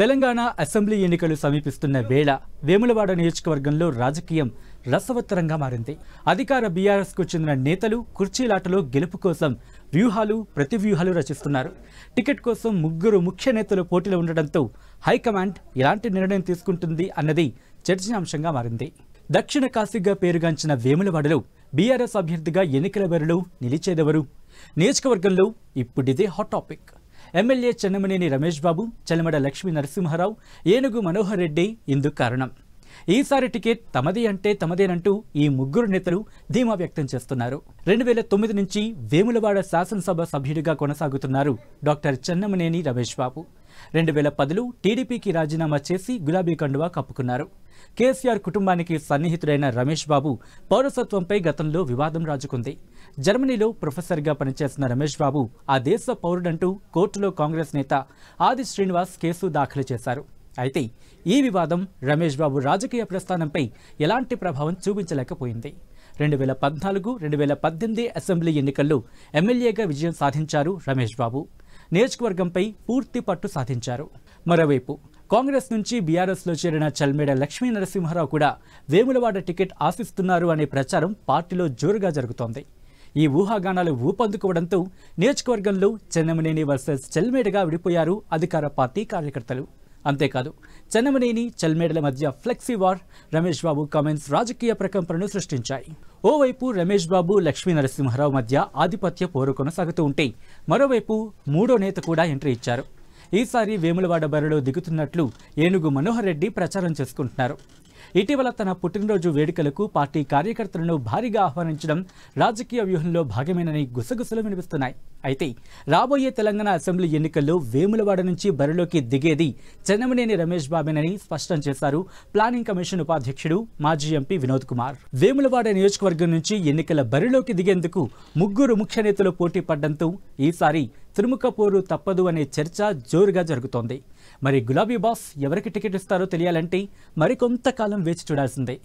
Telangana assembly ఎన్నికలు సమీపిస్తున్న వేళ వేములవాడ నియోజకవర్గంలో రాజకీయం రసవత్తరంగా మారింది అధికార బీఆర్ఎస్కు చెందిన నేతలు కుర్చీలాటలో గెలుపు కోసం వ్యూహాలు ప్రతి వ్యూహాలు రచిస్తున్నారు టికెట్ కోసం ముగ్గురు ముఖ్య నేతలు పోటీలో ఉండడంతో హైకమాండ్ ఎలాంటి నిర్ణయం తీసుకుంటుంది అన్నది చర్చనీయాంశంగా మారింది దక్షిణ కాశీగా పేరుగాంచిన వేములవాడలో బీఆర్ఎస్ అభ్యర్థిగా ఎన్నికల బరిలో నిలిచేదెవరు నియోజకవర్గంలో ఇప్పుడిదే hot topic MLA Chennamaneni Ramesh Babu Chalmeda Lakshmi Narasimharao Enugu Manohar Reddy ఇందుకు కారణం ఈసారి టికెట్ తమది అంటే తమదేనంటూ ఈ ముగ్గురు నేతలు ధీమా వ్యక్తం చేస్తున్నారు రెండు వేల తొమ్మిది నుంచి వేములవాడ శాసనసభ సభ్యుడిగా కొనసాగుతున్నారు డాక్టర్ చెన్నమనేని రమేష్ బాబు రెండు వేల పదిలో టీడీపీకి రాజీనామా చేసి గులాబీ కండువా కప్పుకున్నారు కేసీఆర్ కుటుంబానికి సన్నిహితుడైన రమేష్ బాబు పౌరసత్వంపై గతంలో వివాదం రాజుకుంది జర్మనీలో ప్రొఫెసర్గా పనిచేసిన రమేష్ బాబు ఆ దేశ పౌరుడంటూ కోర్టులో కాంగ్రెస్ నేత ఆది శ్రీనివాస్ కేసు దాఖలు చేశారు అయితే ఈ వివాదం రమేష్ బాబు రాజకీయ ప్రస్థానంపై ఎలాంటి ప్రభావం చూపించలేకపోయింది రెండు వేల పద్నాలుగు రెండు వేల పద్దెనిమిది అసెంబ్లీ ఎన్నికల్లో ఎమ్మెల్యేగా విజయం సాధించారు రమేష్ బాబు నియోజకవర్గంపై పూర్తి పట్టు సాధించారు మరోవైపు కాంగ్రెస్ నుంచి బీఆర్ఎస్లో చేరిన చల్మేడ లక్ష్మీ నరసింహారావు కూడా వేములవాడ టికెట్ ఆశిస్తున్నారు అనే ప్రచారం పార్టీలో జోరుగా జరుగుతోంది ఈ ఊహాగానాలు ఊపందుకోవడంతో నియోజకవర్గంలో చెన్నమనేని వర్సెస్ చల్మేడగా విడిపోయారు అధికార పార్టీ కార్యకర్తలు అంతేకాదు చెన్నమనేని చల్మేడల మధ్య flexi war Ramesh Babu comments రాజకీయ ప్రకంపనను సృష్టించాయి ఓవైపు రమేష్ బాబు లక్ష్మీ నరసింహారావు మధ్య ఆధిపత్య పోరు కొనసాగుతూ ఉంటే మరోవైపు మూడో నేత కూడా ఎంట్రీ ఇచ్చారు ఈసారి వేములవాడ బరిలో దిగుతున్నట్లు ఏనుగు మనోహర్ రెడ్డి ప్రచారం చేసుకుంటున్నారు ఇటీవల తన పుట్టినరోజు వేడుకలకు పార్టీ కార్యకర్తలను భారీగా ఆహ్వానించడం రాజకీయ వ్యూహంలో భాగమేనని గుసగుసలు వినిపిస్తున్నాయి అయితే రాబోయే తెలంగాణ అసెంబ్లీ ఎన్నికల్లో వేములవాడ నుంచి బరిలోకి దిగేది చెన్నమనేని రమేష్ బాబేనని స్పష్టం చేశారు ప్లానింగ్ కమిషన్ ఉపాధ్యక్షుడు మాజీ ఎంపీ వినోద్ కుమార్ వేములవాడ నియోజకవర్గం నుంచి ఎన్నికల బరిలోకి దిగేందుకు ముగ్గురు ముఖ్య నేతలు పోటీ పడ్డంతో ఈసారి త్రిముఖ పోరు తప్పదు అనే చర్చ జోరుగా జరుగుతోంది మరి గులాబీ బాస్ ఎవరికి టికెట్ ఇస్తారో తెలియాలంటే మరికొంతకాలం వేచి చూడాల్సిందే